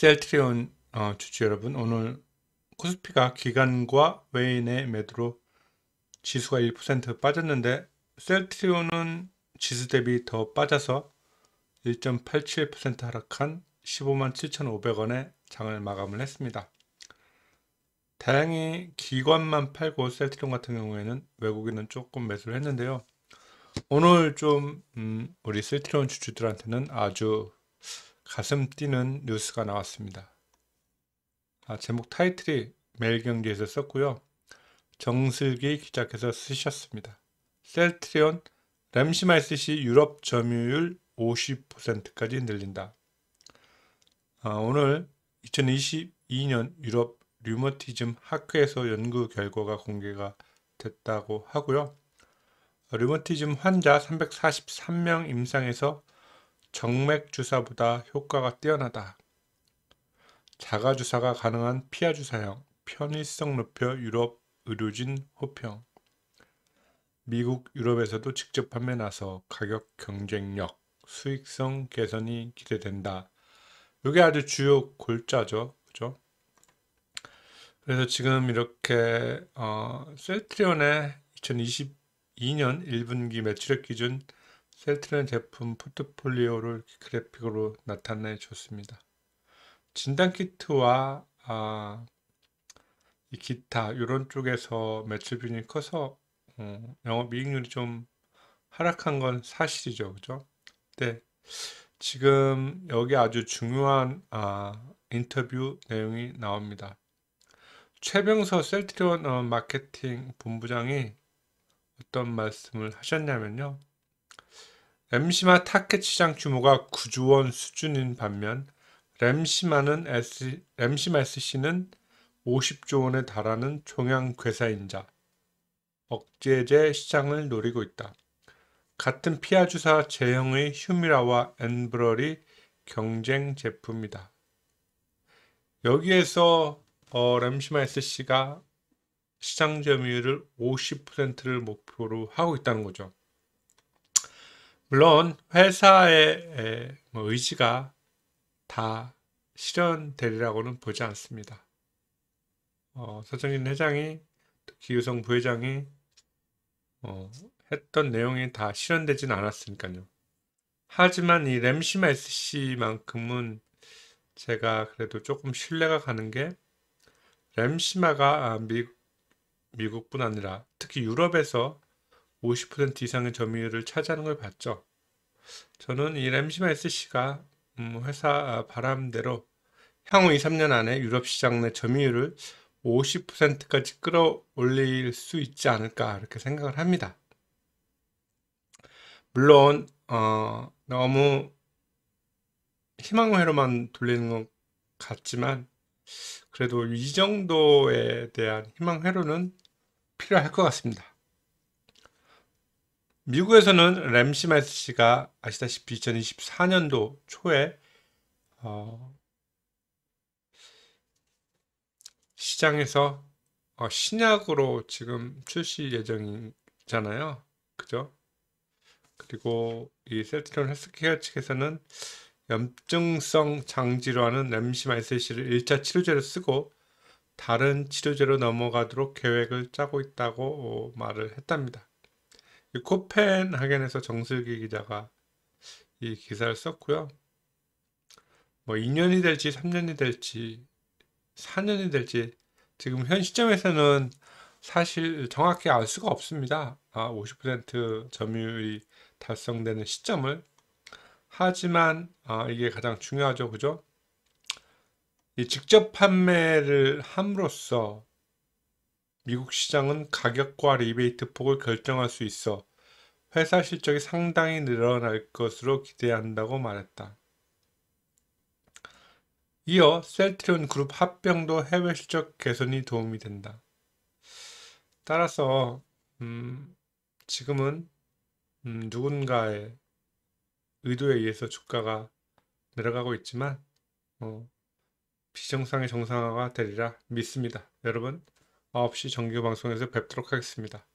셀트리온 어, 주주 여러분 오늘 코스피가 기간과 외인의 매도로 지수가 1% 빠졌는데 셀트리온은 지수 대비 더 빠져서 1.87% 하락한 15만 7,500원에 장을 마감을 했습니다. 다행히 기관만 팔고 셀트리온 같은 경우에는 외국인은 조금 매수를 했는데요. 오늘 좀 음, 우리 셀트리온 주주들한테는 아주 가슴 뛰는 뉴스가 나왔습니다. 아, 제목 타이틀이 매일경제에서 썼고요. 정슬기 기자께서 쓰셨습니다. 셀트리온 램시마이스시 유럽 점유율 50%까지 늘린다. 아, 오늘 2022년 유럽 류머티즘 학회에서 연구 결과가 공개가 됐다고 하고요. 류머티즘 환자 343명 임상에서 정맥 주사보다 효과가 뛰어나다. 자가 주사가 가능한 피하 주사형 편의성 높여 유럽 의료진 호평. 미국, 유럽에서도 직접 판매 나서 가격 경쟁력, 수익성 개선이 기대된다. 이게 아주 주요 골자죠. 그죠? 그래서 지금 이렇게 어, 셀트리온의 2022년 1분기 매출액 기준 셀트리온 제품 포트폴리오를 그래픽으로 나타내 줬습니다. 진단 키트와 아, 이 기타 이런 쪽에서 매출 비중이 커서 음, 영업 이익률이 좀 하락한 건 사실이죠, 그죠? 네, 지금 여기 아주 중요한 아, 인터뷰 내용이 나옵니다. 최병서 셀트리온 어, 마케팅 본부장이 어떤 말씀을 하셨냐면요. 램시마 타켓 시장 규모가 9조 원 수준인 반면 램시마는 S, 램시마 SC는 50조 원에 달하는 종양 괴사인자 억제제 시장을 노리고 있다. 같은 피하주사 제형의 휴미라와 엔브럴이 경쟁 제품이다. 여기에서 어, 램시마 SC가 시장 점유율을 50%를 목표로 하고 있다는 거죠. 물론 회사의 뭐 의지가 다 실현되리라고는 보지 않습니다. 어, 서정인 회장이 기우성 부회장이 어, 했던 내용이 다 실현되진 않았으니까요. 하지만 이 램시마 SC만큼은 제가 그래도 조금 신뢰가 가는 게 램시마가 아, 미, 미국뿐 아니라 특히 유럽에서 50% 이상의 점유율을 차지하는 걸 봤죠. 저는 이 램시마SC가 음, 회사 아, 바람대로 향후 2, 3년 안에 유럽 시장 내 점유율을 50%까지 끌어올릴 수 있지 않을까 이렇게 생각을 합니다. 물론 어, 너무 희망회로만 돌리는 것 같지만 그래도 이 정도에 대한 희망회로는 필요할 것 같습니다. 미국에서는 램시마이스 씨가 아시다시피 2024년도 초에 어, 시장에서 어, 신약으로 지금 출시 예정이잖아요. 그죠? 그리고 이 셀트리온 헬스케어 측에서는 염증성 장질환는 램시마이스 씨를 1차 치료제로 쓰고 다른 치료제로 넘어가도록 계획을 짜고 있다고 말을 했답니다. 코펜하겐에서 정슬기 기자가 이 기사를 썼고요. 뭐 2년이 될지 3년이 될지 4년이 될지 지금 현 시점에서는 사실 정확히 알 수가 없습니다. 아, 50% 점유율이 달성되는 시점을 하지만 아, 이게 가장 중요하죠, 그죠? 이 직접 판매를 함으로써 미국 시장은 가격과 리베이트 폭을 결정할 수 있어 회사 실적이 상당히 늘어날 것으로 기대한다고 말했다. 이어 셀트리온 그룹 합병도 해외 실적 개선이 도움이 된다. 따라서 음, 지금은 음, 누군가의 의도에 의해서 주가가 내려가고 있지만 어, 비정상의 정상화가 되리라 믿습니다. 여러분 9시 정규 방송에서 뵙도록 하겠습니다.